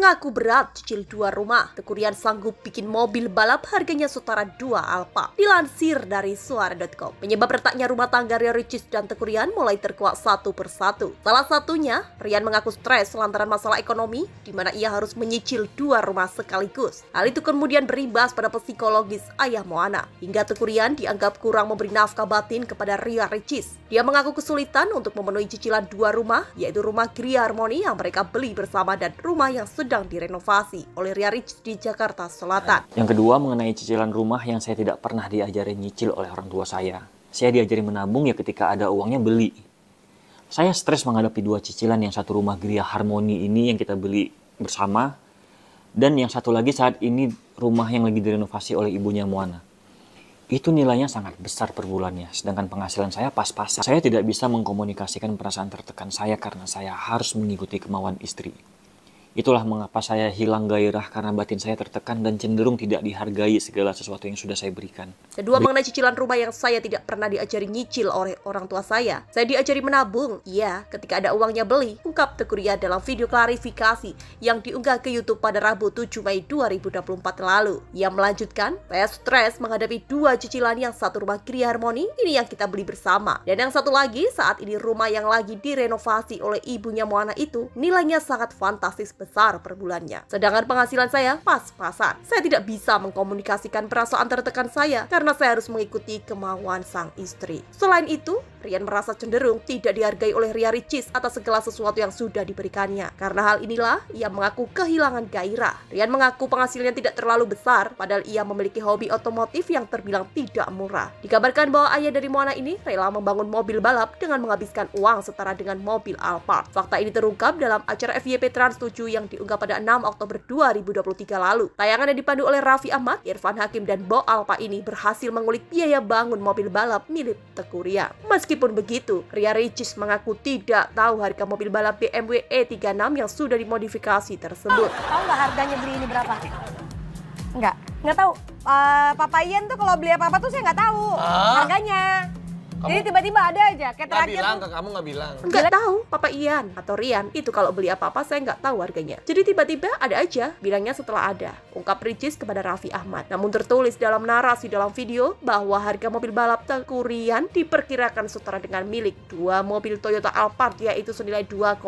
ngaku berat cicil dua rumah. Tekurian sanggup bikin mobil balap harganya setara dua Alpa. Dilansir dari suara.com. Penyebab retaknya rumah tangga Ria Ricis dan Tekurian mulai terkuak satu persatu. Salah satunya, Rian mengaku stres lantaran masalah ekonomi di mana ia harus menyicil dua rumah sekaligus. Hal itu kemudian berimbas pada psikologis ayah Moana. Hingga Tekurian dianggap kurang memberi nafkah batin kepada Ria Ricis. Dia mengaku kesulitan untuk memenuhi cicilan dua rumah, yaitu rumah Gria Harmoni yang mereka beli bersama dan rumah yang sudah sedang direnovasi oleh Ria Rich di Jakarta Selatan. Yang kedua mengenai cicilan rumah yang saya tidak pernah diajari nyicil oleh orang tua saya. Saya diajari menabung ya ketika ada uangnya beli. Saya stres menghadapi dua cicilan yang satu rumah Gria Harmoni ini yang kita beli bersama dan yang satu lagi saat ini rumah yang lagi direnovasi oleh ibunya Moana itu nilainya sangat besar per bulannya. Sedangkan penghasilan saya pas-pasan. Saya tidak bisa mengkomunikasikan perasaan tertekan saya karena saya harus mengikuti kemauan istri. Itulah mengapa saya hilang gairah karena batin saya tertekan dan cenderung tidak dihargai segala sesuatu yang sudah saya berikan. Kedua mengenai cicilan rumah yang saya tidak pernah diajari nyicil oleh orang tua saya. Saya diajari menabung, iya, ketika ada uangnya beli, ungkap Tekuria dalam video klarifikasi yang diunggah ke YouTube pada Rabu 7 Mei 2024 lalu. Ia melanjutkan, saya stres menghadapi dua cicilan yang satu rumah Kiri Harmoni, ini yang kita beli bersama. Dan yang satu lagi, saat ini rumah yang lagi direnovasi oleh ibunya Moana itu, nilainya sangat fantastis besar per bulannya. Sedangkan penghasilan saya pas-pasan. Saya tidak bisa mengkomunikasikan perasaan tertekan saya karena saya harus mengikuti kemauan sang istri. Selain itu, Rian merasa cenderung tidak dihargai oleh Ria Ricis atas segala sesuatu yang sudah diberikannya. Karena hal inilah, ia mengaku kehilangan gairah. Rian mengaku penghasilnya tidak terlalu besar, padahal ia memiliki hobi otomotif yang terbilang tidak murah. Dikabarkan bahwa ayah dari Moana ini rela membangun mobil balap dengan menghabiskan uang setara dengan mobil Alphard. Fakta ini terungkap dalam acara FYP Trans 7 yang diunggah pada 6 Oktober 2023 lalu. Tayangan yang dipandu oleh Raffi Ahmad, Irfan Hakim, dan Bo Alpa ini berhasil mengulik biaya bangun mobil balap milik Tekuria. Meski Meskipun begitu, Ria Ricis mengaku tidak tahu harga mobil balap BMW E36 yang sudah dimodifikasi tersebut. Tahu nggak harganya beli ini berapa? Nggak, nggak tahu. Uh, Papa Ian tuh kalau beli apa-apa tuh saya nggak tahu uh? harganya. Kamu... Jadi tiba-tiba ada aja kayak gak terakhir. bilang kamu nggak bilang. Nggak tahu, Papa Ian atau Rian itu kalau beli apa-apa saya nggak tahu harganya. Jadi tiba-tiba ada aja, bilangnya setelah ada. Ungkap Ricis kepada Raffi Ahmad. Namun tertulis dalam narasi dalam video bahwa harga mobil balap Tengku Rian diperkirakan setara dengan milik dua mobil Toyota Alphard yaitu senilai 2,5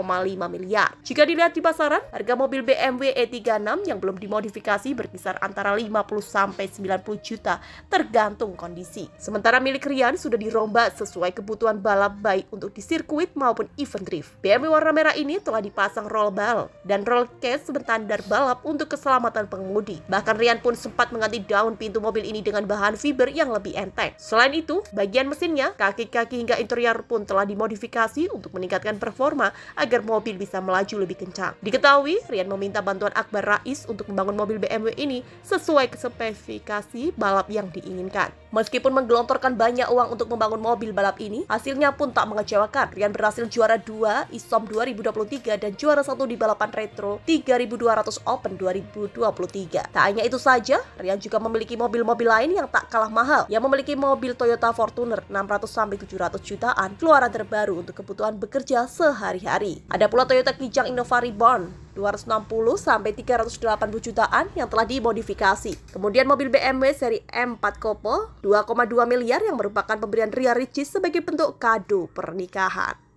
miliar. Jika dilihat di pasaran, harga mobil BMW E36 yang belum dimodifikasi berkisar antara 50 sampai 90 juta tergantung kondisi. Sementara milik Rian sudah dirombak sesuai kebutuhan balap baik untuk di sirkuit maupun event drift. BMW warna merah ini telah dipasang roll ball dan roll cage bertandar balap untuk keselamatan pengemudi. Bahkan Rian pun sempat mengganti daun pintu mobil ini dengan bahan fiber yang lebih enteng. Selain itu, bagian mesinnya, kaki-kaki hingga interior pun telah dimodifikasi untuk meningkatkan performa agar mobil bisa melaju lebih kencang. Diketahui, Rian meminta bantuan Akbar Rais untuk membangun mobil BMW ini sesuai spesifikasi balap yang diinginkan. Meskipun menggelontorkan banyak uang untuk membangun mobil mobil balap ini, hasilnya pun tak mengecewakan. Rian berhasil juara 2 ISOM 2023 dan juara 1 di balapan retro 3200 Open 2023. Tak hanya itu saja, Rian juga memiliki mobil-mobil lain yang tak kalah mahal. Yang memiliki mobil Toyota Fortuner 600 700 jutaan, keluaran terbaru untuk kebutuhan bekerja sehari-hari. Ada pula Toyota Kijang Innova Reborn 260 sampai 380 jutaan yang telah dimodifikasi. Kemudian mobil BMW seri M4 Coupe 2,2 miliar yang merupakan pemberian Ria Ricis sebagai bentuk kado pernikahan.